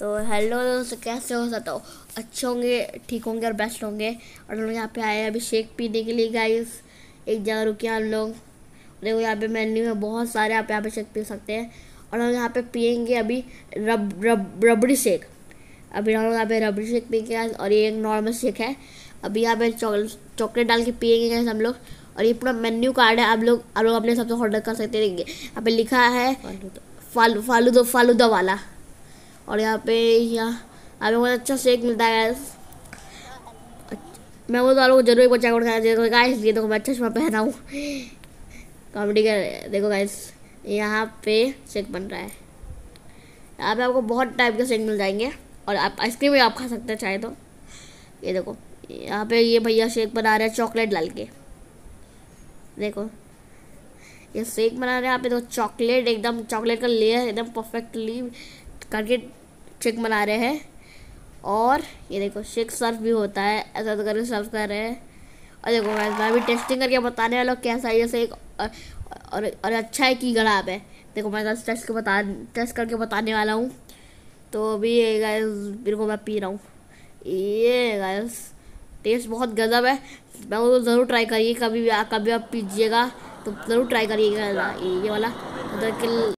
तो हेलो दोस्तों कैसे हो सकता हो अच्छे होंगे ठीक होंगे और बेस्ट होंगे और हम लोग यहाँ पे आए हैं अभी शेक पीने के लिए गाइस एक जगह रुके हम लोग देखो यहाँ पे मेन्यू है बहुत सारे आप यहाँ पे शेक पी सकते हैं और हम यहाँ पे पियेंगे अभी रब रब रबड़ी शेक अभी हम लोग यहाँ पे रबड़ी शेक पी के और ये एक नॉर्मल शेक है अभी यहाँ पे चॉकलेट डाल के पियेंगे हम लोग और ये पूरा मेन्यू कार्ड है आप लोग आप लोग अपने हिसाब से ऑर्डर कर सकते हैं यहाँ पे लिखा है फालू फालूदा फालूदा वाला और यहाँ पे यहाँ हमें बहुत अच्छा शेक मिलता है मैं बोलता हूँ जरूर एक बच्चा अकाउंट गाइस ये देखो मैं अच्छा चश्मा पहना हूँ कॉमेडी कर देखो गाइस यहाँ पे शेक बन रहा है यहाँ पे आपको बहुत टाइप के शेक मिल जाएंगे और आप आइसक्रीम भी आप खा सकते हैं चाहे तो ये देखो यहाँ पे ये भैया शेक बना रहे हैं चॉकलेट डाल के देखो ये शेक बना रहे हैं यहाँ पे तो चॉकलेट एकदम चॉकलेट का लेयर एकदम परफेक्टली करके चिक बना रहे हैं और ये देखो शेक सर्फ भी होता है ऐसा तो करके सर्व कर रहे हैं और देखो मैं मैं भी टेस्टिंग करके बताने वाला हूँ कैसा है जैसे एक और, और, और अच्छा है कि खराब है देखो मैं टेस्ट तो के बता टेस्ट करके बताने वाला हूँ तो अभी गाइस मेरे को मैं पी रहा हूँ ये गायस टेस्ट बहुत गजब है मैं वो ज़रूर ट्राई करिए कभी भी कभी आप पीजिएगा तो ज़रूर ट्राई करिएगा ये वाला मतलब